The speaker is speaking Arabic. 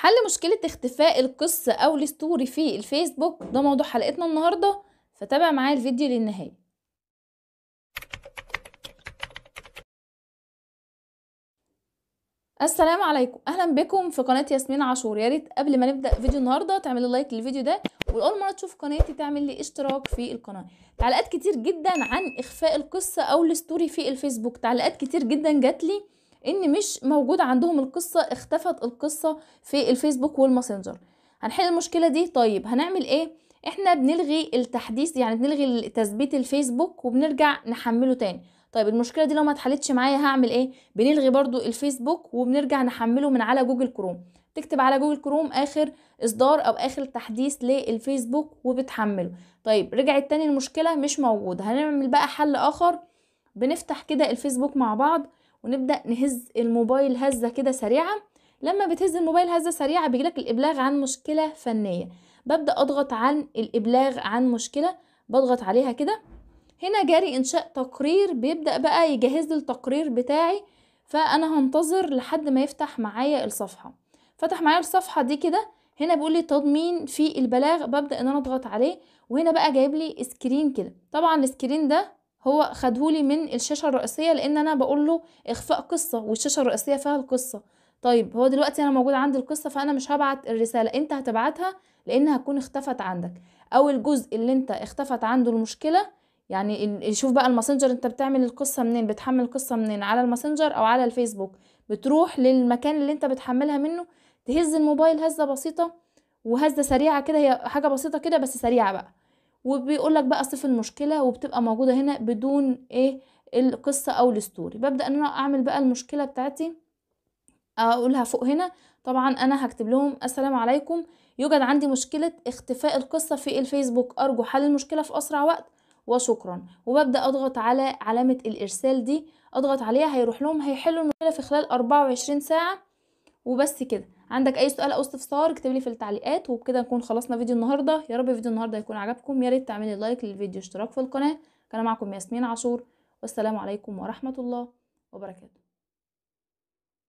حل مشكلة اختفاء القصة أو الستوري في الفيسبوك ده موضوع حلقتنا النهاردة فتابع معايا الفيديو للنهاية السلام عليكم اهلا بكم في قناه ياسمين عاشور يا ريت قبل ما نبدا فيديو النهارده تعملوا لايك للفيديو ده والأول مره تشوف قناتي تعمل لي اشتراك في القناه تعليقات كتير جدا عن اخفاء القصه او الستوري في الفيسبوك تعليقات كتير جدا جاتلي لي ان مش موجوده عندهم القصه اختفت القصه في الفيسبوك والماسنجر هنحل المشكله دي طيب هنعمل ايه احنا بنلغي التحديث يعني بنلغي تثبيت الفيسبوك وبنرجع نحمله تاني طيب المشكله دي لو ما اتحلتش معايا هعمل ايه بنلغي برضو الفيسبوك وبنرجع نحمله من على جوجل كروم تكتب على جوجل كروم اخر اصدار او اخر تحديث للفيسبوك وبتحمله طيب رجعت تاني المشكله مش موجوده هنعمل بقى حل اخر بنفتح كده الفيسبوك مع بعض ونبدا نهز الموبايل هزه كده سريعه لما بتهز الموبايل هزه سريعه بيجيلك الابلاغ عن مشكله فنيه ببدا اضغط عن الابلاغ عن مشكله بضغط عليها كده هنا جاري انشاء تقرير بيبدا بقى يجهز لي التقرير بتاعي فانا هنتظر لحد ما يفتح معايا الصفحه فتح معايا الصفحه دي كده هنا بيقول لي تضمين في البلاغ ببدا ان انا اضغط عليه وهنا بقى جايب لي سكرين كده طبعا السكرين ده هو خدهولي من الشاشه الرئيسيه لان انا بقول له اخفاء قصه والشاشه الرئيسيه فيها القصه طيب هو دلوقتي انا موجود عندي القصه فانا مش هبعت الرساله انت هتبعتها لان هتكون اختفت عندك او الجزء اللي انت اختفت عنده المشكله يعني شوف بقى الماسنجر انت بتعمل القصه منين بتحمل القصه منين على الماسنجر او على الفيسبوك بتروح للمكان اللي انت بتحملها منه تهز الموبايل هزه بسيطه وهزه سريعه كده هي حاجه بسيطه كده بس سريعه بقى وبيقول لك بقى صف المشكله وبتبقى موجوده هنا بدون ايه القصه او الستوري ببدا ان انا اعمل بقى المشكله بتاعتي اقولها فوق هنا طبعا انا هكتب لهم السلام عليكم يوجد عندي مشكله اختفاء القصه في الفيسبوك ارجو حل المشكله في اسرع وقت وشكرا وببدا اضغط على علامه الارسال دي اضغط عليها هيروح لهم هيحلوا المشكله في خلال 24 ساعه وبس كده عندك اي سؤال او استفسار اكتب لي في التعليقات وبكده نكون خلصنا فيديو النهارده يا رب فيديو النهارده يكون عجبكم يا ريت تعملي لايك للفيديو اشتراك في القناه كان معكم ياسمين عاشور والسلام عليكم ورحمه الله وبركاته